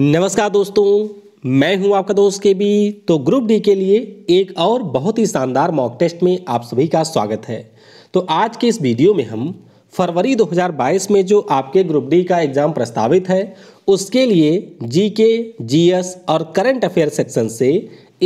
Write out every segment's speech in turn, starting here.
नमस्कार दोस्तों मैं हूं आपका दोस्त के बी तो ग्रुप डी के लिए एक और बहुत ही शानदार मॉक टेस्ट में आप सभी का स्वागत है तो आज के इस वीडियो में हम फरवरी 2022 में जो आपके ग्रुप डी का एग्ज़ाम प्रस्तावित है उसके लिए जीके, जीएस और करंट अफेयर सेक्शन से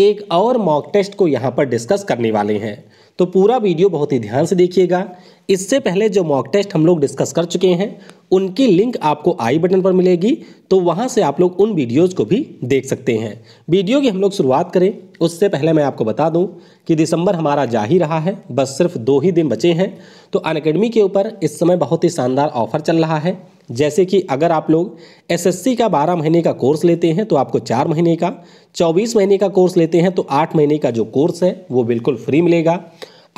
एक और मॉक टेस्ट को यहाँ पर डिस्कस करने वाले हैं तो पूरा वीडियो बहुत ही ध्यान से देखिएगा इससे पहले जो मॉक टेस्ट हम लोग डिस्कस कर चुके हैं उनकी लिंक आपको आई बटन पर मिलेगी तो वहाँ से आप लोग उन वीडियोज़ को भी देख सकते हैं वीडियो की हम लोग शुरुआत करें उससे पहले मैं आपको बता दूं कि दिसंबर हमारा जा ही रहा है बस सिर्फ दो ही दिन बचे हैं तो अनकेडमी के ऊपर इस समय बहुत ही शानदार ऑफर चल रहा है जैसे कि अगर आप लोग एसएससी का 12 महीने का कोर्स लेते हैं तो आपको चार महीने का 24 महीने का कोर्स लेते हैं तो आठ महीने का जो कोर्स है वो बिल्कुल फ्री मिलेगा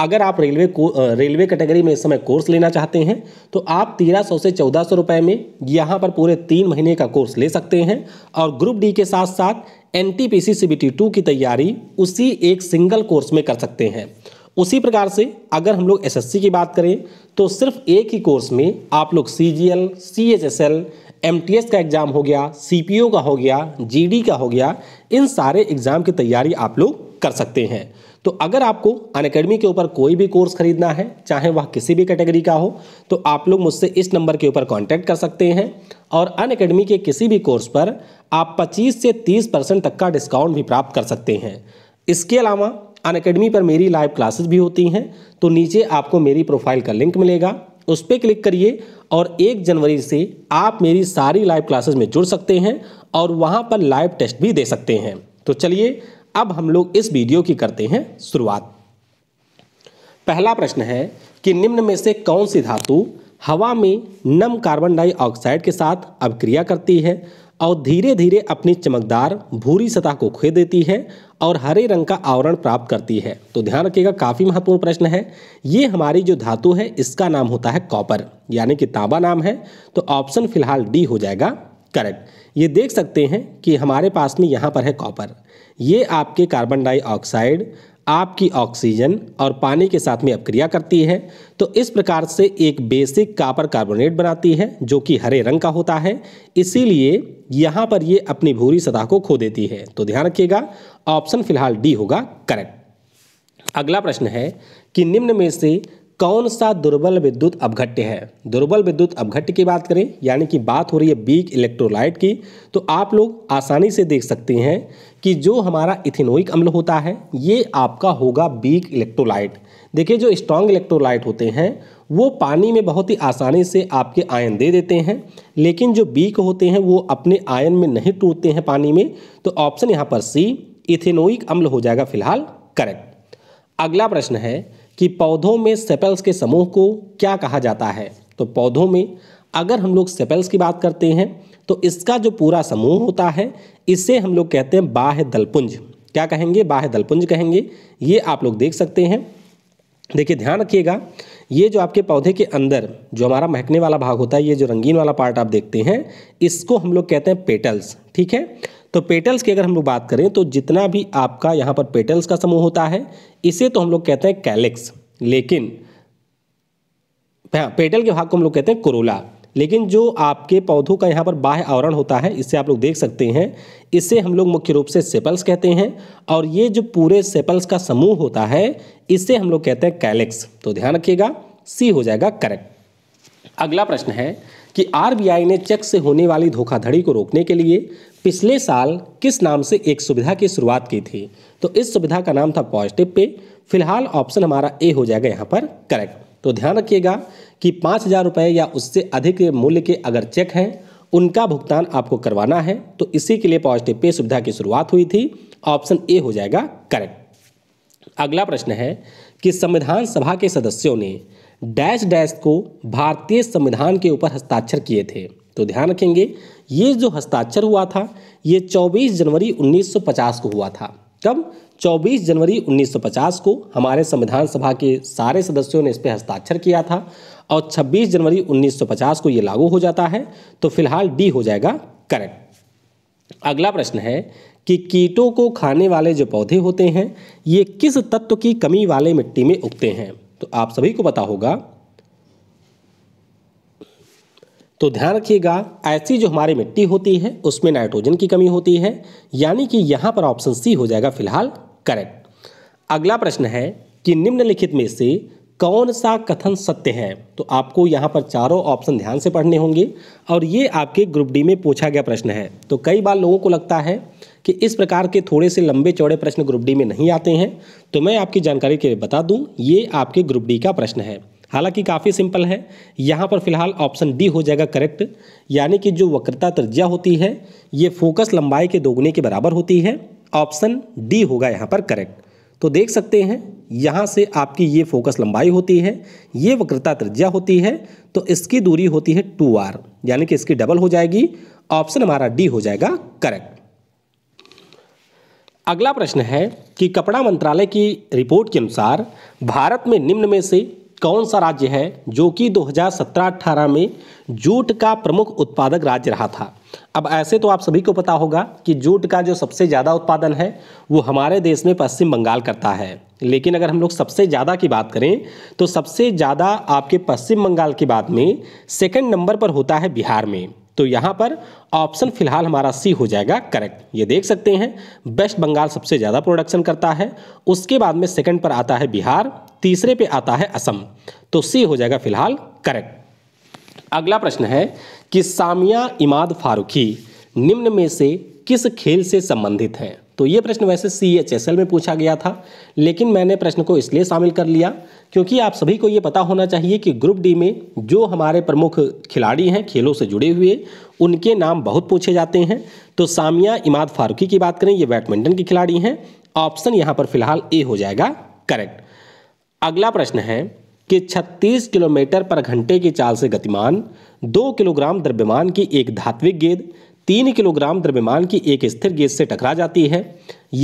अगर आप रेलवे को रेलवे कैटेगरी में इस समय कोर्स लेना चाहते हैं तो आप तेरह सौ से चौदह सौ रुपये में यहाँ पर पूरे तीन महीने का कोर्स ले सकते हैं और ग्रुप डी के साथ साथ N T P C C B T two की तैयारी उसी एक सिंगल कोर्स में कर सकते हैं उसी प्रकार से अगर हम लोग सी की बात करें तो सिर्फ एक ही कोर्स में आप लोग C G L C H S L M T S का एग्ज़ाम हो गया सी पी ओ का हो गया जी डी का हो गया इन सारे एग्ज़ाम की तैयारी आप लोग कर सकते हैं तो अगर आपको अन अकेडमी के ऊपर कोई भी कोर्स खरीदना है चाहे वह किसी भी कैटेगरी का हो तो आप लोग मुझसे इस नंबर के ऊपर कांटेक्ट कर सकते हैं और अन अकेडमी के किसी भी कोर्स पर आप 25 से 30 परसेंट तक का डिस्काउंट भी प्राप्त कर सकते हैं इसके अलावा अन अकेडमी पर मेरी लाइव क्लासेज भी होती हैं तो नीचे आपको मेरी प्रोफाइल का लिंक मिलेगा उस पर क्लिक करिए और एक जनवरी से आप मेरी सारी लाइव क्लासेज में जुड़ सकते हैं और वहाँ पर लाइव टेस्ट भी दे सकते हैं तो चलिए अब हम लोग इस वीडियो की करते हैं शुरुआत पहला प्रश्न है कि निम्न में से कौन सी धातु हवा में नम कार्बन डाइऑक्साइड के साथ अभिक्रिया करती है और धीरे धीरे अपनी चमकदार भूरी सतह को खो देती है और हरे रंग का आवरण प्राप्त करती है तो ध्यान रखिएगा काफ़ी महत्वपूर्ण प्रश्न है ये हमारी जो धातु है इसका नाम होता है कॉपर यानी कि तांबा नाम है तो ऑप्शन फिलहाल डी हो जाएगा करेक्ट ये देख सकते हैं कि हमारे पास में यहाँ पर है कॉपर ये आपके कार्बन डाइऑक्साइड आपकी ऑक्सीजन और पानी के साथ में अपक्रिया करती है तो इस प्रकार से एक बेसिक कापर कार्बोनेट बनाती है जो कि हरे रंग का होता है इसीलिए यहाँ पर ये अपनी भूरी सतह को खो देती है तो ध्यान रखिएगा ऑप्शन फिलहाल डी होगा करेक्ट अगला प्रश्न है कि निम्न में से कौन सा दुर्बल विद्युत अपघट्य है दुर्बल विद्युत अपघट्य की बात करें यानी कि बात हो रही है बीक इलेक्ट्रोलाइट की तो आप लोग आसानी से देख सकते हैं कि जो हमारा इथेनोइक अम्ल होता है ये आपका होगा बीक इलेक्ट्रोलाइट देखिए जो स्ट्रॉन्ग इलेक्ट्रोलाइट होते हैं वो पानी में बहुत ही आसानी से आपके आयन दे देते हैं लेकिन जो बीक होते हैं वो अपने आयन में नहीं टूटते हैं पानी में तो ऑप्शन यहाँ पर सी इथेनोइक अम्ल हो जाएगा फिलहाल करेक्ट अगला प्रश्न है कि पौधों में सेपल्स के समूह को क्या कहा जाता है तो पौधों में अगर हम लोग सेपल्स की बात करते हैं तो इसका जो पूरा समूह होता है इसे हम लोग कहते हैं बाह्य दलपुंज क्या कहेंगे बाह्य दलपुंज कहेंगे ये आप लोग देख सकते हैं देखिए ध्यान रखिएगा ये जो आपके पौधे के अंदर जो हमारा महकने वाला भाग होता है ये जो रंगीन वाला पार्ट आप देखते हैं इसको हम लोग कहते हैं पेटल्स ठीक है तो पेटल्स की अगर हम लोग बात करें तो जितना भी आपका यहाँ पर पेटल्स का समूह होता है इसे तो हम लोग कहते हैं कैलेक्स लेकिन पेटल के भाग को हम लोग कहते हैं कोरोला लेकिन जो आपके पौधों का यहाँ पर बाह्य आवरण होता है इससे आप लोग देख सकते हैं इसे हम लोग मुख्य रूप से सेपल्स कहते हैं और ये जो पूरे सेपल्स का समूह होता है इसे हम लोग कहते हैं कैलेक्स तो ध्यान रखिएगा सी हो जाएगा करेक्ट अगला प्रश्न है कि आरबीआई ने चेक से होने वाली धोखाधड़ी को रोकने के लिए पिछले साल किस नाम से एक सुविधा की शुरुआत की थी तो इस सुविधा का नाम था पॉजिटिव पे फिलहाल ऑप्शन हमारा ए हो जाएगा यहाँ पर करेक्ट तो ध्यान रखिएगा कि पाँच हज़ार रुपये या उससे अधिक मूल्य के अगर चेक हैं उनका भुगतान आपको करवाना है तो इसी के लिए पॉजिटिव पे सुविधा की शुरुआत हुई थी ऑप्शन ए हो जाएगा करेक्ट अगला प्रश्न है कि संविधान सभा के सदस्यों ने डैश डैश को भारतीय संविधान के ऊपर हस्ताक्षर किए थे तो ध्यान रखेंगे ये जो हस्ताक्षर हुआ था ये 24 जनवरी 1950 को हुआ था कब 24 जनवरी 1950 को हमारे संविधान सभा के सारे सदस्यों ने इस पर हस्ताक्षर किया था और 26 जनवरी 1950 को ये लागू हो जाता है तो फिलहाल डी हो जाएगा करेक्ट अगला प्रश्न है कि कीटों को खाने वाले जो पौधे होते हैं ये किस तत्व की कमी वाले मिट्टी में उगते हैं तो आप सभी को पता होगा तो ध्यान रखिएगा ऐसी जो हमारी मिट्टी होती है उसमें नाइट्रोजन की कमी होती है यानी कि यहाँ पर ऑप्शन सी हो जाएगा फिलहाल करेक्ट अगला प्रश्न है कि निम्नलिखित में से कौन सा कथन सत्य है तो आपको यहाँ पर चारों ऑप्शन ध्यान से पढ़ने होंगे और ये आपके ग्रुप डी में पूछा गया प्रश्न है तो कई बार लोगों को लगता है कि इस प्रकार के थोड़े से लंबे चौड़े प्रश्न ग्रुप डी में नहीं आते हैं तो मैं आपकी जानकारी के लिए बता दूँ ये आपके ग्रुप डी का प्रश्न है हालांकि काफ़ी सिंपल है यहाँ पर फिलहाल ऑप्शन डी हो जाएगा करेक्ट यानी कि जो वक्रता त्रिज्या होती है ये फोकस लंबाई के दोगुने के बराबर होती है ऑप्शन डी होगा यहाँ पर करेक्ट तो देख सकते हैं यहाँ से आपकी ये फोकस लंबाई होती है ये वक्रता त्रिज्या होती है तो इसकी दूरी होती है टू आर यानी कि इसकी डबल हो जाएगी ऑप्शन हमारा डी हो जाएगा करेक्ट अगला प्रश्न है कि कपड़ा मंत्रालय की रिपोर्ट के अनुसार भारत में निम्न में से कौन सा राज्य है जो कि 2017-18 में जूट का प्रमुख उत्पादक राज्य रहा था अब ऐसे तो आप सभी को पता होगा कि जूट का जो सबसे ज़्यादा उत्पादन है वो हमारे देश में पश्चिम बंगाल करता है लेकिन अगर हम लोग सबसे ज़्यादा की बात करें तो सबसे ज़्यादा आपके पश्चिम बंगाल की बात में सेकेंड नंबर पर होता है बिहार में तो यहाँ पर ऑप्शन फिलहाल हमारा सी हो जाएगा करेक्ट ये देख सकते हैं वेस्ट बंगाल सबसे ज़्यादा प्रोडक्शन करता है उसके बाद में सेकंड पर आता है बिहार तीसरे पे आता है असम तो सी हो जाएगा फिलहाल करेक्ट अगला प्रश्न है कि सामिया इमाद फारूकी निम्न में से किस खेल से संबंधित है तो ये प्रश्न वैसे सी एच एस एल में पूछा गया था लेकिन मैंने प्रश्न को इसलिए शामिल कर लिया क्योंकि आप सभी को ये पता होना चाहिए कि ग्रुप डी में जो हमारे प्रमुख खिलाड़ी हैं खेलों से जुड़े हुए उनके नाम बहुत पूछे जाते हैं तो सामिया इमाद फारूकी की बात करें ये बैडमिंटन के खिलाड़ी हैं ऑप्शन यहाँ पर फिलहाल ए हो जाएगा करेक्ट अगला प्रश्न है कि 36 किलोमीटर पर घंटे की चाल से गतिमान दो किलोग्राम द्रव्यमान की एक धात्विक गेंद तीन किलोग्राम द्रव्यमान की एक स्थिर गेंद से टकरा जाती है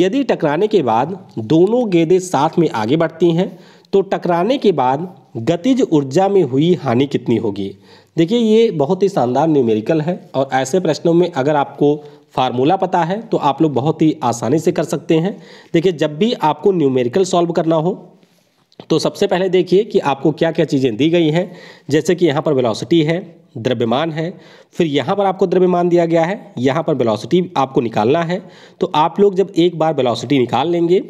यदि टकराने के बाद दोनों गेंदें साथ में आगे बढ़ती हैं तो टकराने के बाद गतिज ऊर्जा में हुई हानि कितनी होगी देखिए ये बहुत ही शानदार न्यूमेरिकल है और ऐसे प्रश्नों में अगर आपको फार्मूला पता है तो आप लोग बहुत ही आसानी से कर सकते हैं देखिए जब भी आपको न्यूमेरिकल सॉल्व करना हो तो सबसे पहले देखिए कि आपको क्या क्या चीज़ें दी गई हैं जैसे कि यहाँ पर वेलोसिटी है द्रव्यमान है फिर यहाँ पर आपको द्रव्यमान दिया गया है यहाँ पर वेलोसिटी आपको निकालना है तो आप लोग जब एक बार वेलोसिटी निकाल लेंगे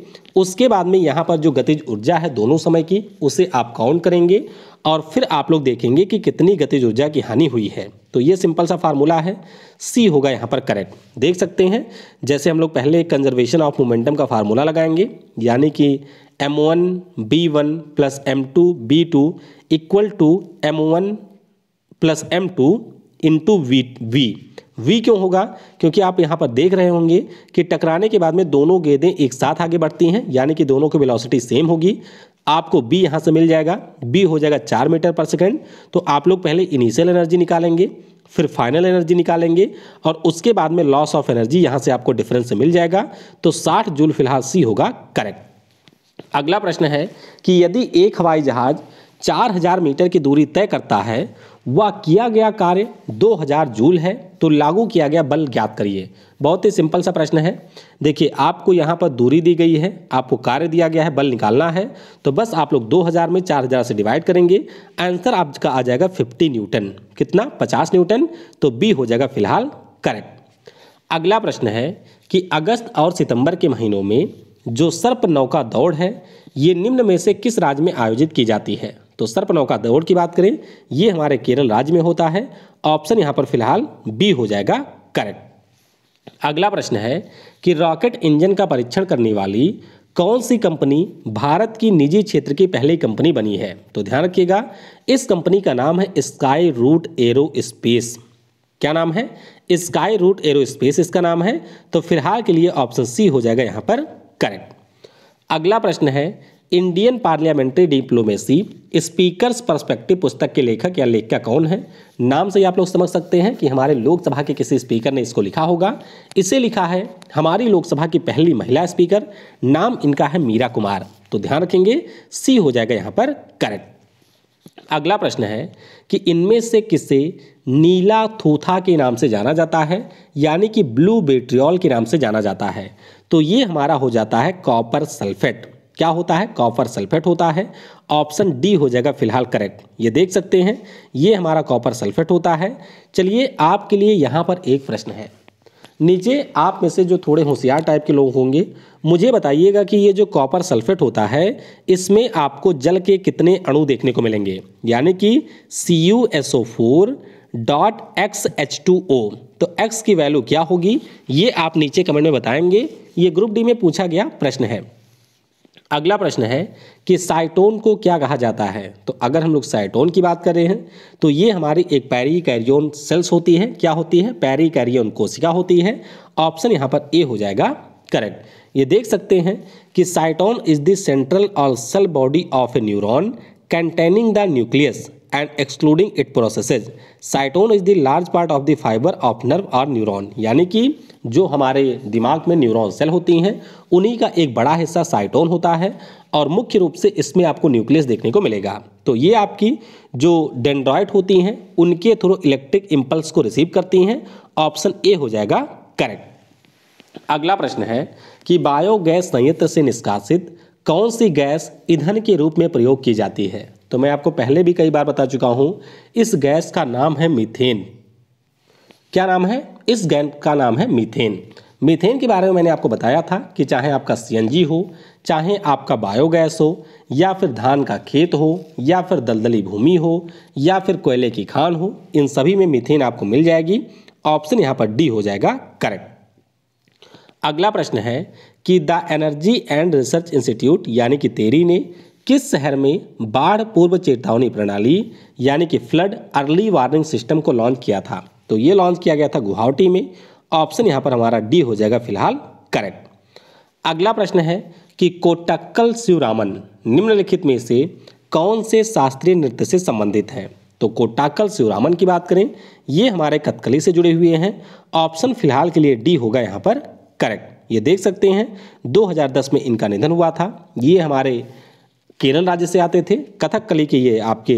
उसके बाद में यहाँ पर जो गतिज ऊर्जा है दोनों समय की उसे आप काउंट करेंगे और फिर आप लोग देखेंगे कि कितनी गतिज ऊर्जा की हानि हुई है तो ये सिंपल सा फार्मूला है सी होगा यहाँ पर करेक्ट देख सकते हैं जैसे हम लोग पहले कंजर्वेशन ऑफ मोमेंटम का फार्मूला लगाएंगे यानी कि M one B one plus M two B two equal to M one plus M two into V V V क्यों होगा क्योंकि आप यहाँ पर देख रहे होंगे कि टकराने के बाद में दोनों गेंदें एक साथ आगे बढ़ती हैं यानी कि दोनों की वेलोसिटी सेम होगी आपको बी यहाँ से मिल जाएगा बी हो जाएगा चार मीटर पर सेकेंड तो आप लोग पहले इनिशियल एनर्जी निकालेंगे फिर फाइनल एनर्जी निकालेंगे और उसके बाद में लॉस ऑफ एनर्जी यहाँ से आपको डिफरेंस मिल जाएगा तो साठ जूल फिलहाल सी होगा करेक्ट अगला प्रश्न है कि यदि एक हवाई जहाज 4000 मीटर की दूरी तय करता है वह किया गया कार्य 2000 जूल है तो लागू किया गया बल ज्ञात करिए बहुत ही सिंपल सा प्रश्न है देखिए आपको यहाँ पर दूरी दी गई है आपको कार्य दिया गया है बल निकालना है तो बस आप लोग 2000 में 4000 से डिवाइड करेंगे आंसर आपका आ जाएगा 50 न्यूटन कितना 50 न्यूटन तो बी हो जाएगा फिलहाल करेक्ट अगला प्रश्न है कि अगस्त और सितंबर के महीनों में जो सर्प नौका दौड़ है ये निम्न में से किस राज्य में आयोजित की जाती है तो सर्प नौका दौड़ की बात करें ये हमारे केरल राज्य में होता है ऑप्शन यहाँ पर फिलहाल बी हो जाएगा करेक्ट अगला प्रश्न है कि रॉकेट इंजन का परीक्षण करने वाली कौन सी कंपनी भारत की निजी क्षेत्र की पहली कंपनी बनी है तो ध्यान रखिएगा इस कंपनी का नाम है स्काई रूट एरो स्पेस क्या नाम है स्काई रूट एरो स्पेस इसका नाम है तो फिलहाल के लिए ऑप्शन सी हो जाएगा यहाँ पर करेक्ट अगला प्रश्न है Indian parliamentary diplomacy speaker's perspective पुस्तक के लेखक या लेखिका कौन है नाम से ही आप लोग समझ सकते हैं कि हमारे लोकसभा के किसी स्पीकर ने इसको लिखा होगा इसे लिखा है हमारी लोकसभा की पहली महिला स्पीकर नाम इनका है मीरा कुमार तो ध्यान रखेंगे सी हो जाएगा यहाँ पर करेक्ट अगला प्रश्न है कि इनमें से किसे नीला थूथा के नाम से जाना जाता है यानी कि ब्लू बेट्रियॉल के नाम से जाना जाता है तो ये हमारा हो जाता है कॉपर सल्फेट क्या होता है कॉपर सल्फेट होता है ऑप्शन डी हो जाएगा फिलहाल करेक्ट ये देख सकते हैं ये हमारा कॉपर सल्फेट होता है चलिए आपके लिए यहाँ पर एक प्रश्न है नीचे आप में से जो थोड़े होशियार टाइप के लोग होंगे मुझे बताइएगा कि ये जो कॉपर सल्फेट होता है इसमें आपको जल के कितने अणु देखने को मिलेंगे यानी कि C U S O four dot X H two O तो एक्स की वैल्यू क्या होगी ये आप नीचे कमेंट में बताएंगे ये ग्रुप डी में पूछा गया प्रश्न है अगला प्रश्न है कि साइटोन को क्या कहा जाता है तो अगर हम लोग साइटोन की बात कर रहे हैं तो ये हमारी एक पैरी कैरियोन सेल्स होती है क्या होती है पैरी कैरियोन कोशिका होती है ऑप्शन यहाँ पर ए हो जाएगा करेक्ट ये देख सकते हैं कि साइटोन इज द सेंट्रल और cell body of a neuron containing the nucleus and excluding it processes cyton is the large part of the fibre of nerve और न्यूरॉन यानी कि जो हमारे दिमाग में न्यूरॉन सेल होती हैं उन्हीं का एक बड़ा हिस्सा साइटोन होता है और मुख्य रूप से इसमें आपको न्यूक्लियस देखने को मिलेगा तो ये आपकी जो डेंड्रॉयड होती हैं उनके थ्रू इलेक्ट्रिक इम्पल्स को रिसीव करती हैं ऑप्शन ए हो जाएगा करेक्ट अगला प्रश्न है कि बायोगैस संयंत्र से निष्कासित कौन सी गैस ईंधन के रूप में प्रयोग की जाती है तो मैं आपको पहले भी कई बार बता चुका हूं इस गैस का नाम है मीथेन क्या नाम है इस गैस का नाम है मीथेन मीथेन के बारे में मैंने आपको बताया था कि चाहे आपका सीएनजी हो चाहे आपका बायोगैस हो या फिर धान का खेत हो या फिर दलदली भूमि हो या फिर कोयले की खान हो इन सभी में मीथेन आपको मिल जाएगी ऑप्शन यहाँ पर डी हो जाएगा करेक्ट अगला प्रश्न है कि the energy and research institute यानी कि तेरी ने किस शहर में बाढ़ पूर्व चेतावनी प्रणाली यानी कि फ्लड अर्ली वार्निंग सिस्टम को लॉन्च किया था तो ये लॉन्च किया गया था गुवाहाटी में ऑप्शन यहाँ पर हमारा डी हो जाएगा फिलहाल करेक्ट अगला प्रश्न है कि कोटक्कल शिवरामन निम्नलिखित में से कौन से शास्त्रीय नृत्य से संबंधित है तो कोटाकल शिवरामन की बात करें ये हमारे कथकली से जुड़े हुए हैं ऑप्शन फिलहाल के लिए डी होगा यहाँ पर करेक्ट ये देख सकते हैं 2010 में इनका निधन हुआ था ये हमारे केरल राज्य से आते थे कथक कली के ये आपके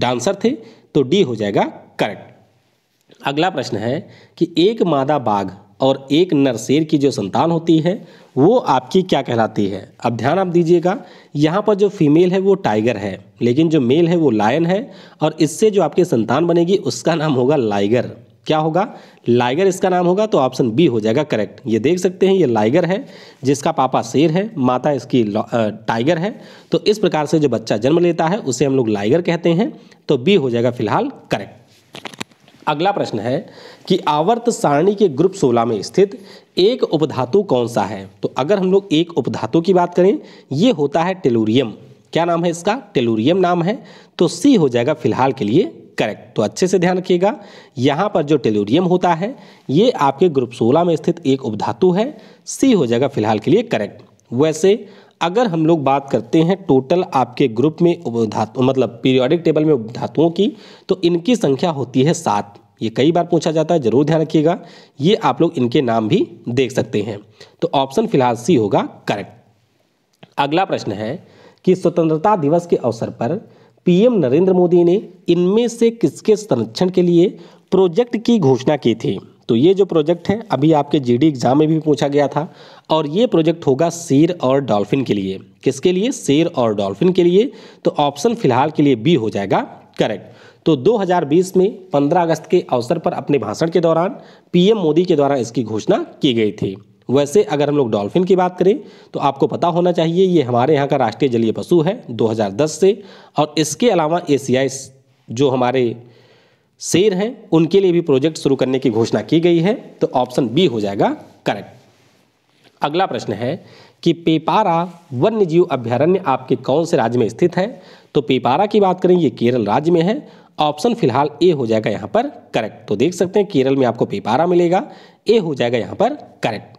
डांसर थे तो डी हो जाएगा करेक्ट अगला प्रश्न है कि एक मादा बाघ और एक नरसेर की जो संतान होती है वो आपकी क्या कहलाती है अब ध्यान आप दीजिएगा यहाँ पर जो फीमेल है वो टाइगर है लेकिन जो मेल है वो लायन है और इससे जो आपकी संतान बनेगी उसका नाम होगा लाइगर क्या होगा लाइगर इसका नाम होगा तो ऑप्शन बी हो जाएगा करेक्ट ये देख सकते हैं ये लाइगर है जिसका पापा शेर है माता इसकी टाइगर है तो इस प्रकार से जो बच्चा जन्म लेता है उसे हम लोग लाइगर कहते हैं तो बी हो जाएगा फिलहाल करेक्ट अगला प्रश्न है कि आवर्त सारणी के ग्रुप 16 में स्थित एक उपधातु कौन सा है तो अगर हम लोग एक उपधातु की बात करें ये होता है टेलूरियम क्या नाम है इसका टेलूरियम नाम है तो सी हो जाएगा फिलहाल के लिए करेक्ट तो अच्छे से ध्यान रखिएगा यहाँ पर जो टेलोरियम होता है ये आपके ग्रुप सोलह में स्थित एक उपधातु है सी हो जाएगा फिलहाल के लिए करेक्ट वैसे अगर हम लोग बात करते हैं टोटल आपके ग्रुप में उपधातु मतलब पीरियोडिक टेबल में उपधातुओं की तो इनकी संख्या होती है सात ये कई बार पूछा जाता है जरूर ध्यान रखिएगा ये आप लोग इनके नाम भी देख सकते हैं तो ऑप्शन फिलहाल सी होगा करेक्ट अगला प्रश्न है कि स्वतंत्रता दिवस के अवसर पर पीएम नरेंद्र मोदी ने इनमें से किसके संरक्षण के लिए प्रोजेक्ट की घोषणा की थी तो ये जो प्रोजेक्ट है अभी आपके जीडी एग्जाम में भी पूछा गया था और ये प्रोजेक्ट होगा शेर और डॉल्फिन के लिए किसके लिए शेर और डॉल्फिन के लिए तो ऑप्शन फिलहाल के लिए बी हो जाएगा करेक्ट तो 2020 में 15 अगस्त के अवसर पर अपने भाषण के दौरान पीएम मोदी के द्वारा इसकी घोषणा की गई थी वैसे अगर हम लोग डॉल्फिन की बात करें तो आपको पता होना चाहिए ये हमारे यहाँ का राष्ट्रीय जलीय पशु है 2010 से और इसके अलावा एशियाई जो हमारे शेर हैं उनके लिए भी प्रोजेक्ट शुरू करने की घोषणा की गई है तो ऑप्शन बी हो जाएगा करेक्ट अगला प्रश्न है कि पेपारा वन्य जीव अभ्यारण्य आपके कौन से राज्य में स्थित है तो पेपारा की बात करें ये केरल राज्य में है ऑप्शन फिलहाल ए हो जाएगा यहाँ पर करेक्ट तो देख सकते हैं केरल में आपको पेपारा मिलेगा ए हो जाएगा यहाँ पर करेक्ट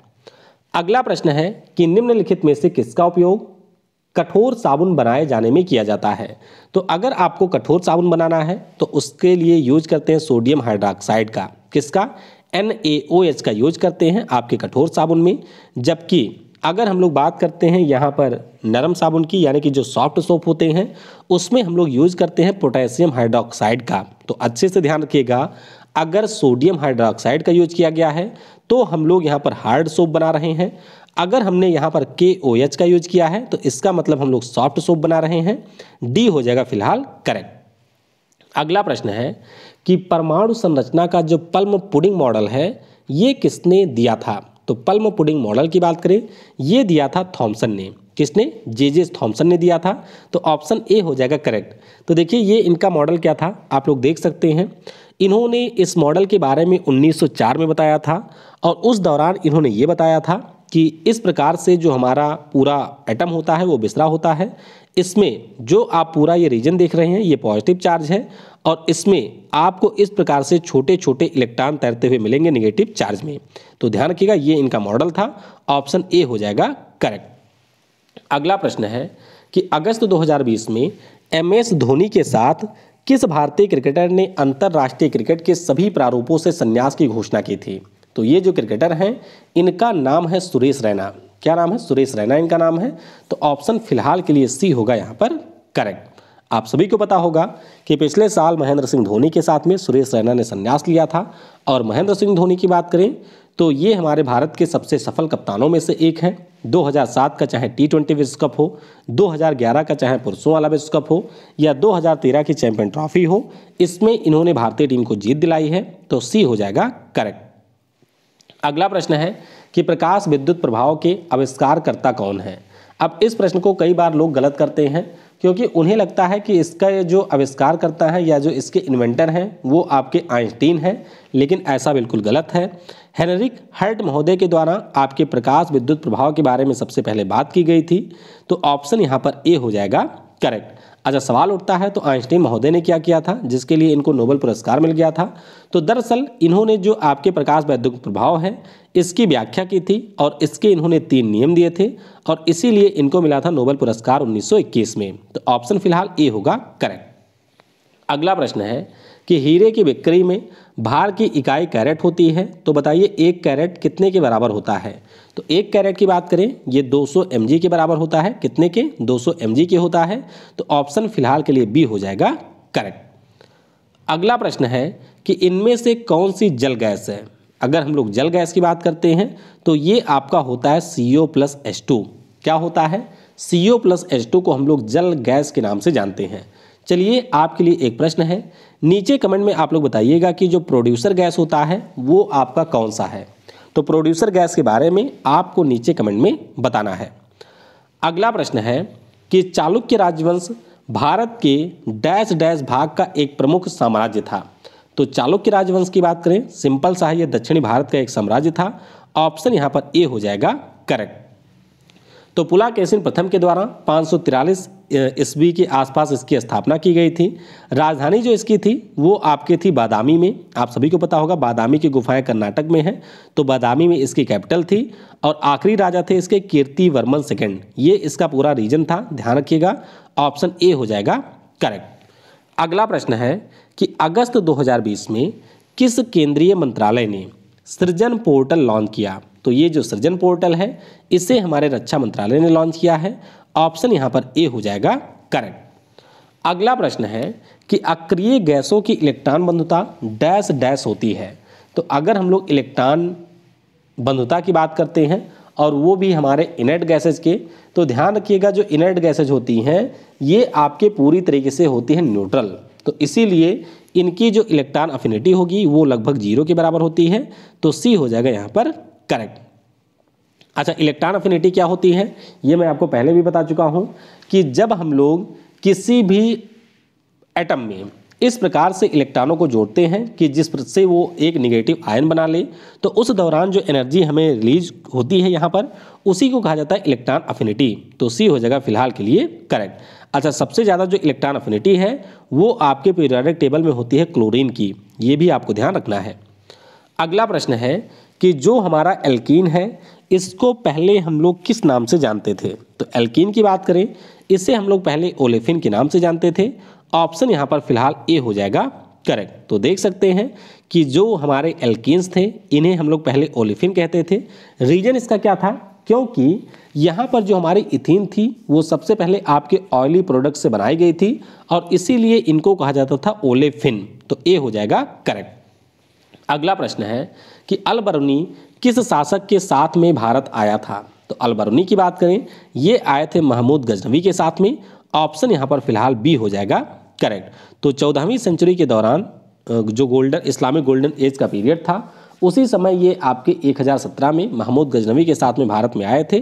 अगला प्रश्न है कि निम्नलिखित में से किसका उपयोग कठोर साबुन बनाए जाने में किया जाता है तो अगर आपको कठोर साबुन बनाना है तो उसके लिए यूज करते हैं सोडियम हाइड्रोक्साइड का किसका एन का यूज करते हैं आपके कठोर साबुन में जबकि अगर हम लोग बात करते हैं यहाँ पर नरम साबुन की यानी कि जो सॉफ्ट सोप होते हैं उसमें हम लोग यूज करते हैं पोटेशियम हाइड्रोक्साइड का तो अच्छे से ध्यान रखिएगा अगर सोडियम हाइड्रोक्साइड का यूज किया गया है तो हम लोग यहाँ पर हार्ड सोप बना रहे हैं अगर हमने यहाँ पर के ओ एच का यूज किया है तो इसका मतलब हम लोग सॉफ्ट सोप बना रहे हैं डी हो जाएगा फिलहाल करेक्ट अगला प्रश्न है कि परमाणु संरचना का जो पल्म पुडिंग मॉडल है ये किसने दिया था तो पल्म पुडिंग मॉडल की बात करें ये दिया था थॉम्सन ने किसने जे जे थॉम्सन ने दिया था तो ऑप्शन ए हो जाएगा करेक्ट तो देखिए ये इनका मॉडल क्या था आप लोग देख सकते हैं इन्होंने इस मॉडल के बारे में 1904 में बताया था और उस दौरान इन्होंने ये बताया था कि इस प्रकार से जो हमारा पूरा एटम होता है वो बिसरा होता है इसमें जो आप पूरा ये रीजन देख रहे हैं ये पॉजिटिव चार्ज है और इसमें आपको इस प्रकार से छोटे छोटे इलेक्ट्रॉन तैरते हुए मिलेंगे निगेटिव चार्ज में तो ध्यान रखिएगा ये इनका मॉडल था ऑप्शन ए हो जाएगा करेक्ट अगला प्रश्न है कि अगस्त 2020 में एम एस धोनी के साथ किस भारतीय क्रिकेटर ने अंतर्राष्ट्रीय क्रिकेट के सभी प्रारूपों से संन्यास की घोषणा की थी तो ये जो क्रिकेटर हैं इनका नाम है सुरेश रैना क्या नाम है सुरेश रैना इनका नाम है तो ऑप्शन फिलहाल के लिए सी होगा यहाँ पर करेक्ट आप सभी को पता होगा कि पिछले साल महेंद्र सिंह धोनी के साथ में सुरेश रैना ने संन्यास लिया था और महेंद्र सिंह धोनी की बात करें तो ये हमारे भारत के सबसे सफल कप्तानों में से एक हैं 2007 का चाहे टी ट्वेंटी विश्व कप हो 2011 का चाहे पुरुषों वाला विश्व कप हो या 2013 की चैंपियन ट्रॉफी हो इसमें इन्होंने भारतीय टीम को जीत दिलाई है तो सी हो जाएगा करेक्ट अगला प्रश्न है कि प्रकाश विद्युत प्रभाव के आविष्कारकर्ता कौन है अब इस प्रश्न को कई बार लोग गलत करते हैं क्योंकि उन्हें लगता है कि इसका जो आविष्कार करता है या जो इसके इन्वेंटर हैं वो आपके आइंस्टीन हैं लेकिन ऐसा बिल्कुल गलत है हेनरिक हर्ट महोदय के द्वारा आपके प्रकाश विद्युत प्रभाव के बारे में सबसे पहले बात की गई थी तो ऑप्शन यहाँ पर ए हो जाएगा करेक्ट अच्छा सवाल उठता है तो आइंस्टीन महोदय ने क्या किया था जिसके लिए इनको नोबल पुरस्कार मिल गया था तो दरअसल इन्होंने जो आपके प्रकाश वैद्युत प्रभाव है इसकी व्याख्या की थी और इसके इन्होंने तीन नियम दिए थे और इसीलिए इनको मिला था नोबल पुरस्कार 1921 में तो ऑप्शन फिलहाल ए होगा करेक्ट अगला प्रश्न है कि हीरे की बिक्री में भार की इकाई कैरेट होती है तो बताइए एक कैरेट कितने के बराबर होता है तो एक कैरेट की बात करें ये 200 सौ के बराबर होता है कितने के 200 सौ के होता है तो ऑप्शन फिलहाल के लिए बी हो जाएगा करेक्ट अगला प्रश्न है कि इनमें से कौन सी जल गैस है अगर हम लोग जल गैस की बात करते हैं तो ये आपका होता है C O plus H two क्या होता है C O plus H two को हम लोग जल गैस के नाम से जानते हैं चलिए आपके लिए एक प्रश्न है नीचे कमेंट में आप लोग बताइएगा कि जो प्रोड्यूसर गैस होता है वो आपका कौन सा है तो प्रोड्यूसर गैस के बारे में आपको नीचे कमेंट में बताना है अगला प्रश्न है कि चालुक्य राजवंश भारत के डैश डैश भाग का एक प्रमुख साम्राज्य था तो चालुक्य राजवंश की बात करें सिंपल सा है यह दक्षिणी भारत का एक साम्राज्य था ऑप्शन यहाँ पर ए हो जाएगा करेक्ट तो पुलाकेशिन प्रथम के द्वारा पाँच सौ तिरालीस ईस्वी के आसपास इसकी स्थापना की गई थी राजधानी जो इसकी थी वो आपके थी बादामी में आप सभी को पता होगा बादामी की गुफाएं कर्नाटक में हैं तो बादामी में इसकी कैपिटल थी और आखिरी राजा थे इसके कीर्ति वर्मन सेकेंड ये इसका पूरा रीजन था ध्यान रखिएगा ऑप्शन ए हो जाएगा करेक्ट अगला प्रश्न है कि अगस्त 2020 में किस केंद्रीय मंत्रालय ने सृजन पोर्टल लॉन्च किया तो ये जो सृजन पोर्टल है इसे हमारे रक्षा मंत्रालय ने लॉन्च किया है ऑप्शन यहाँ पर ए हो जाएगा करेक्ट अगला प्रश्न है कि अक्रिय गैसों की इलेक्ट्रॉन बंधुता डैश डैश होती है तो अगर हम लोग इलेक्ट्रॉन बंधुता की बात करते हैं और वो भी हमारे इनर्ट गैसेज के तो ध्यान रखिएगा जो इनर्ट गैसेज होती हैं ये आपके पूरी तरीके से होती है न्यूट्रल तो इसीलिए इनकी जो इलेक्ट्रॉन अफिनिटी होगी वो लगभग जीरो के बराबर होती है तो सी हो जाएगा यहाँ पर करेक्ट अच्छा इलेक्ट्रॉन अफिनिटी क्या होती है ये मैं आपको पहले भी बता चुका हूँ कि जब हम लोग किसी भी एटम में इस प्रकार से इलेक्ट्रॉनों को जोड़ते हैं कि जिस से वो एक निगेटिव आयन बना ले तो उस दौरान जो एनर्जी हमें रिलीज होती है यहाँ पर उसी को कहा जाता है इलेक्ट्रॉन अफिनिटी तो सी हो जाएगा फिलहाल के लिए करेक्ट अच्छा सबसे ज़्यादा जो इलेक्ट्रॉन अफिनिटी है वो आपके पीरियडिक टेबल में होती है क्लोरीन की ये भी आपको ध्यान रखना है अगला प्रश्न है कि जो हमारा एल्कीन है इसको पहले हम लोग किस नाम से जानते थे तो एल्कीन की बात करें इसे हम लोग पहले ओलेफिन के नाम से जानते थे ऑप्शन यहाँ पर फिलहाल ए हो जाएगा करेक्ट तो देख सकते हैं कि जो हमारे एल्किन्स थे इन्हें हम लोग पहले ओलिफिन कहते थे रीजन इसका क्या था क्योंकि यहाँ पर जो हमारी इथिन थी वो सबसे पहले आपके ऑयली प्रोडक्ट से बनाई गई थी और इसीलिए इनको कहा जाता था ओलेफिन तो ए हो जाएगा करेक्ट अगला प्रश्न है कि अलबरूनी किस शासक के साथ में भारत आया था तो अलबरूनी की बात करें ये आए थे महमूद गजनवी के साथ में ऑप्शन यहाँ पर फिलहाल बी हो जाएगा करेक्ट तो चौदहवीं सेंचुरी के दौरान जो गोल्डन इस्लामिक गोल्डन एज का पीरियड था उसी समय ये आपके 1017 में महमूद गजनवी के साथ में भारत में आए थे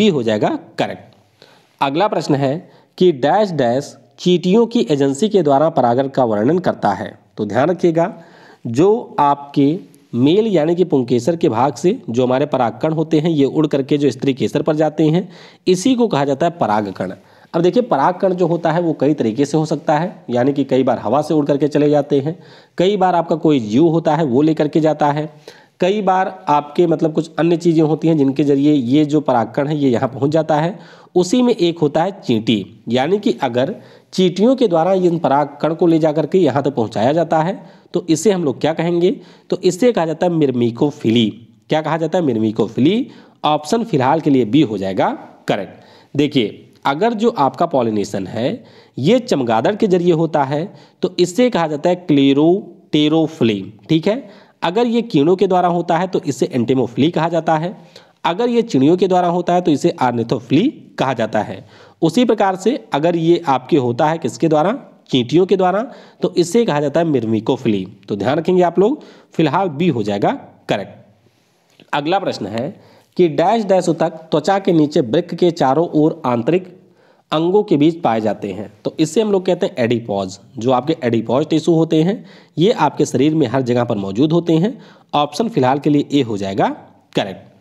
बी हो जाएगा करेक्ट अगला प्रश्न है कि डैश डैश चीटियों की एजेंसी के द्वारा परागण का वर्णन करता है तो ध्यान रखिएगा जो आपके मेल यानी कि पुंकेसर के भाग से जो हमारे परागकण होते हैं ये उड़ करके जो स्त्री केसर पर जाते हैं इसी को कहा जाता है परागकण अब देखिए परागकण जो होता है वो कई तरीके से हो सकता है यानी कि कई बार हवा से उड़ करके चले जाते हैं कई बार आपका कोई जीव होता है वो लेकर के जाता है कई बार आपके मतलब कुछ अन्य चीज़ें होती हैं जिनके ज़रिए ये जो परागकण है ये यहाँ पहुँच जाता है उसी में एक होता है चींटी यानी कि अगर चींटियों के द्वारा इन परागकण को ले जा करके यहाँ तक तो पहुँचाया जाता है तो इसे हम लोग क्या कहेंगे तो इसे कहा जाता है मिर्मिकोफिली क्या कहा जाता है मिर्मिकोफिली ऑप्शन फिलहाल के लिए बी हो जाएगा करेक्ट देखिए अगर जो आपका पॉलिनेशन है ये चमगादड़ के जरिए होता है तो इसे कहा जाता है क्लेरो ठीक है अगर ये कीड़ों के द्वारा होता है तो इसे एंटेमोफिली कहा जाता है अगर ये चिड़ियों के द्वारा होता है तो इसे आर्नेथोफिली कहा जाता है उसी प्रकार से अगर ये आपके होता है किसके द्वारा चींटियों के द्वारा तो इसे कहा जाता है मिर्मिकोफिली तो ध्यान रखेंगे आप लोग फिलहाल बी हो जाएगा करेक्ट अगला प्रश्न है कि डैश डैश तक त्वचा के नीचे ब्रिक के चारों ओर आंतरिक अंगों के बीच पाए जाते हैं तो इससे हम लोग कहते हैं एडिपॉज जो आपके एडिपॉज टिश्यू होते हैं ये आपके शरीर में हर जगह पर मौजूद होते हैं ऑप्शन फिलहाल के लिए ए हो जाएगा करेक्ट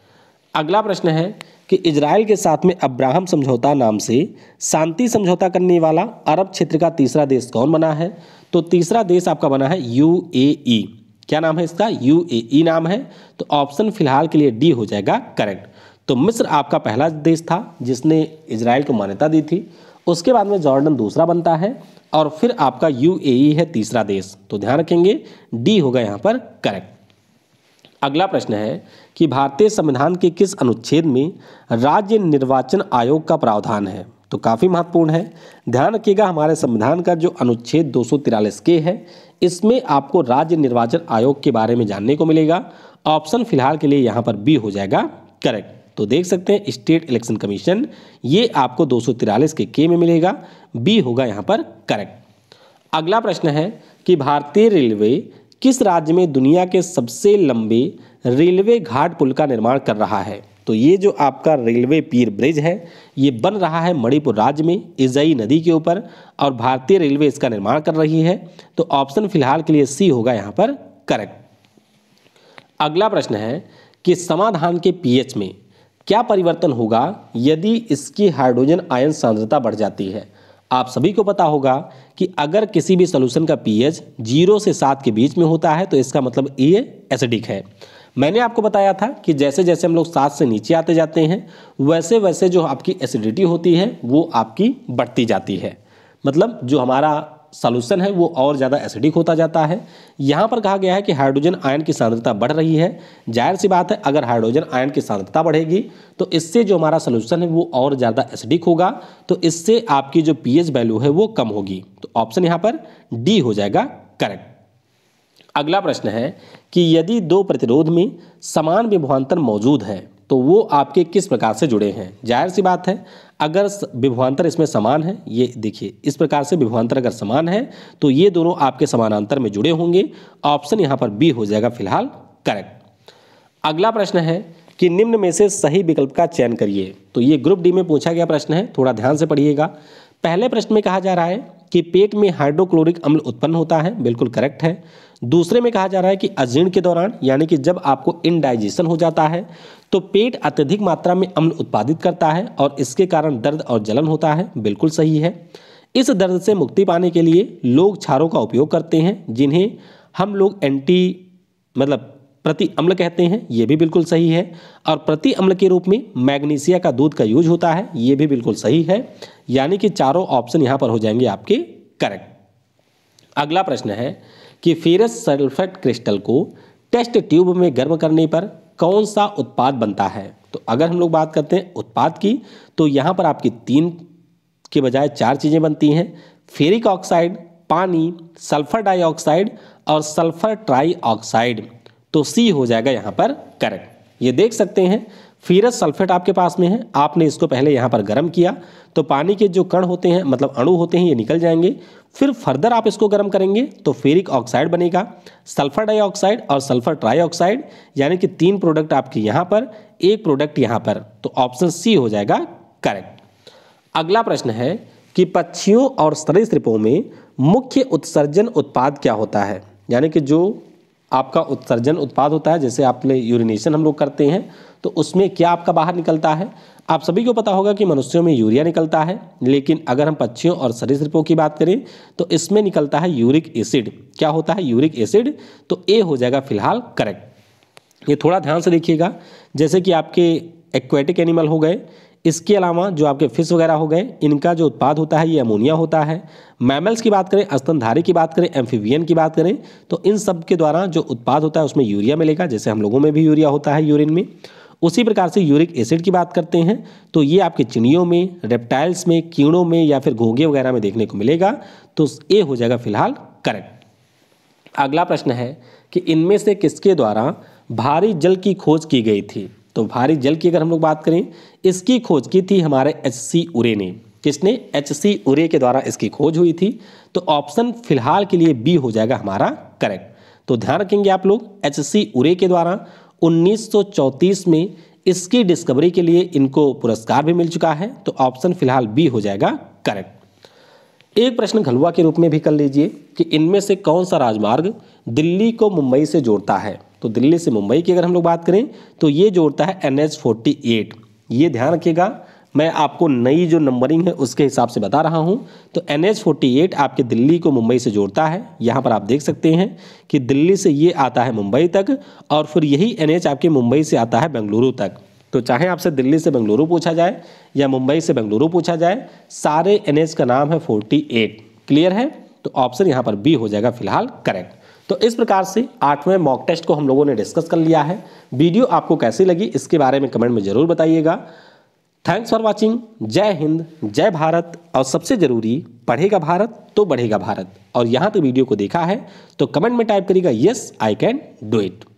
अगला प्रश्न है कि इसराइल के साथ में अब्राहम समझौता नाम से शांति समझौता करने वाला अरब क्षेत्र का तीसरा देश कौन बना है तो तीसरा देश आपका बना है यूएई क्या नाम है इसका यूएई नाम है तो ऑप्शन फिलहाल के लिए डी हो जाएगा करेक्ट तो मिस्र आपका पहला देश था जिसने इसराइल को मान्यता दी थी उसके बाद में जॉर्डन दूसरा बनता है और फिर आपका यू है तीसरा देश तो ध्यान रखेंगे डी होगा यहाँ पर करेक्ट अगला प्रश्न है कि भारतीय संविधान के किस अनुच्छेद में राज्य निर्वाचन आयोग का प्रावधान है तो काफ़ी महत्वपूर्ण है ध्यान रखिएगा हमारे संविधान का जो अनुच्छेद दो के है इसमें आपको राज्य निर्वाचन आयोग के बारे में जानने को मिलेगा ऑप्शन फिलहाल के लिए यहाँ पर बी हो जाएगा करेक्ट तो देख सकते हैं स्टेट इलेक्शन कमीशन ये आपको दो के के में मिलेगा बी होगा यहाँ पर करेक्ट अगला प्रश्न है कि भारतीय रेलवे किस राज्य में दुनिया के सबसे लंबे रेलवे घाट पुल का निर्माण कर रहा है तो ये जो आपका रेलवे पीर ब्रिज है ये बन रहा है मणिपुर राज्य में इजई नदी के ऊपर और भारतीय रेलवे इसका निर्माण कर रही है तो ऑप्शन फिलहाल के लिए सी होगा यहाँ पर करेक्ट अगला प्रश्न है कि समाधान के पीएच में क्या परिवर्तन होगा यदि इसकी हाइड्रोजन आयन सांद्रता बढ़ जाती है आप सभी को पता होगा कि अगर किसी भी सोल्यूशन का पीएच जीरो से सात के बीच में होता है तो इसका मतलब ये एसिडिक है मैंने आपको बताया था कि जैसे जैसे हम लोग सात से नीचे आते जाते हैं वैसे वैसे जो आपकी एसिडिटी होती है वो आपकी बढ़ती जाती है मतलब जो हमारा सॉल्यूशन है वो और ज़्यादा एसिडिक होता जाता है यहाँ पर कहा गया है कि हाइड्रोजन आयन की सांद्रता बढ़ रही है जाहिर सी बात है अगर हाइड्रोजन आयन की सांद्रता बढ़ेगी तो इससे जो हमारा सोल्यूशन है वो और ज़्यादा एसिडिक होगा तो इससे आपकी जो पी वैल्यू है वो कम होगी तो ऑप्शन यहाँ पर डी हो जाएगा करेक्ट अगला प्रश्न है कि यदि दो प्रतिरोध में समान विभवान्तर मौजूद है तो वो आपके किस प्रकार से जुड़े हैं जाहिर सी बात है अगर विभवान्तर इसमें समान है ये देखिए इस प्रकार से विभवान्तर अगर समान है तो ये दोनों आपके समानांतर में जुड़े होंगे ऑप्शन यहाँ पर बी हो जाएगा फिलहाल करेक्ट अगला प्रश्न है कि निम्न में से सही विकल्प का चयन करिए तो ये ग्रुप डी में पूछा गया प्रश्न है थोड़ा ध्यान से पढ़िएगा पहले प्रश्न में कहा जा रहा है कि पेट में हाइड्रोक्लोरिक अम्ल उत्पन्न होता है बिल्कुल करेक्ट है दूसरे में कहा जा रहा है कि अजीर्ण के दौरान यानी कि जब आपको इनडाइजेशन हो जाता है तो पेट अत्यधिक मात्रा में अम्ल उत्पादित करता है और इसके कारण दर्द और जलन होता है बिल्कुल सही है इस दर्द से मुक्ति पाने के लिए लोग छारों का उपयोग करते हैं जिन्हें हम लोग एंटी मतलब प्रति अम्ल कहते हैं ये भी बिल्कुल सही है और प्रति अम्ल के रूप में मैग्नीशिया का दूध का यूज होता है ये भी बिल्कुल सही है यानी कि चारों ऑप्शन यहाँ पर हो जाएंगे आपके करेक्ट अगला प्रश्न है कि फेरस सल्फेट क्रिस्टल को टेस्ट ट्यूब में गर्म करने पर कौन सा उत्पाद बनता है तो अगर हम लोग बात करते हैं उत्पाद की तो यहाँ पर आपकी तीन के बजाय चार चीज़ें बनती हैं फेरिक ऑक्साइड पानी सल्फर डाइऑक्साइड और सल्फर ट्राई ऑक्साइड तो सी हो जाएगा यहाँ पर करेक्ट ये देख सकते हैं फीरस सल्फेट आपके पास में है आपने इसको पहले यहाँ पर गर्म किया तो पानी के जो कण होते हैं मतलब अणु होते हैं ये निकल जाएंगे फिर फर्दर आप इसको गर्म करेंगे तो फेरिक ऑक्साइड बनेगा सल्फर डाइऑक्साइड और सल्फर ट्राईऑक्साइड यानी कि तीन प्रोडक्ट आपके यहाँ पर एक प्रोडक्ट यहाँ पर तो ऑप्शन सी हो जाएगा करेक्ट अगला प्रश्न है कि पक्षियों और सरीसृपों में मुख्य उत्सर्जन उत्पाद क्या होता है यानी कि जो आपका उत्सर्जन उत्पाद होता है जैसे आपने यूरिनेशन हम लोग करते हैं तो उसमें क्या आपका बाहर निकलता है आप सभी को पता होगा कि मनुष्यों में यूरिया निकलता है लेकिन अगर हम पक्षियों और सरीसृपों की बात करें तो इसमें निकलता है यूरिक एसिड क्या होता है यूरिक एसिड तो ए हो जाएगा फिलहाल करेक्ट ये थोड़ा ध्यान से देखिएगा जैसे कि आपके एक्वेटिक एनिमल हो गए इसके अलावा जो आपके फिश वगैरह हो गए इनका जो उत्पाद होता है ये अमोनिया होता है मैमल्स की बात करें अस्तनधारी की बात करें एम्फीवियन की बात करें तो इन सब के द्वारा जो उत्पाद होता है उसमें यूरिया मिलेगा जैसे हम लोगों में भी यूरिया होता है यूरिन में उसी प्रकार से यूरिक एसिड की बात करते हैं तो ये आपके चिड़ियों में रेप्टाइल्स में कीड़ों में या फिर घोंगे वगैरह में देखने को मिलेगा तो ये हो जाएगा फिलहाल करेक्ट अगला प्रश्न है कि इनमें से किसके द्वारा भारी जल की खोज की गई थी तो भारी जल की अगर हम लोग बात करें इसकी खोज की थी हमारे एच सी उरे ने किसने एच सी उरे के द्वारा इसकी खोज हुई थी तो ऑप्शन फिलहाल के लिए बी हो जाएगा हमारा करेक्ट तो ध्यान रखेंगे आप लोग एच सी उरे के द्वारा 1934 में इसकी डिस्कवरी के लिए इनको पुरस्कार भी मिल चुका है तो ऑप्शन फिलहाल बी हो जाएगा करेक्ट एक प्रश्न घलुआ के रूप में भी कर लीजिए कि इनमें से कौन सा राजमार्ग दिल्ली को मुंबई से जोड़ता है तो दिल्ली से मुंबई की अगर हम लोग बात करें तो ये जोड़ता है एन एच फोर्टी एट ये ध्यान रखिएगा मैं आपको नई जो नंबरिंग है उसके हिसाब से बता रहा हूँ तो एन एच फोर्टी एट आपके दिल्ली को मुंबई से जोड़ता है यहाँ पर आप देख सकते हैं कि दिल्ली से ये आता है मुंबई तक और फिर यही एन एच आपके मुंबई से आता है बेंगलुरु तक तो चाहे आपसे दिल्ली से बेंगलुरु पूछा जाए या मुंबई से बेंगलुरु पूछा जाए सारे एन एच का नाम है फोर्टी एट क्लियर है तो ऑप्शन यहाँ पर बी हो जाएगा फिलहाल करेक्ट तो इस प्रकार से आठवें मॉक टेस्ट को हम लोगों ने डिस्कस कर लिया है वीडियो आपको कैसी लगी इसके बारे में कमेंट में ज़रूर बताइएगा थैंक्स फॉर वॉचिंग जय हिंद जय भारत और सबसे ज़रूरी पढ़ेगा भारत तो बढ़ेगा भारत और यहाँ तक तो वीडियो को देखा है तो कमेंट में टाइप करिएगा yes I can do it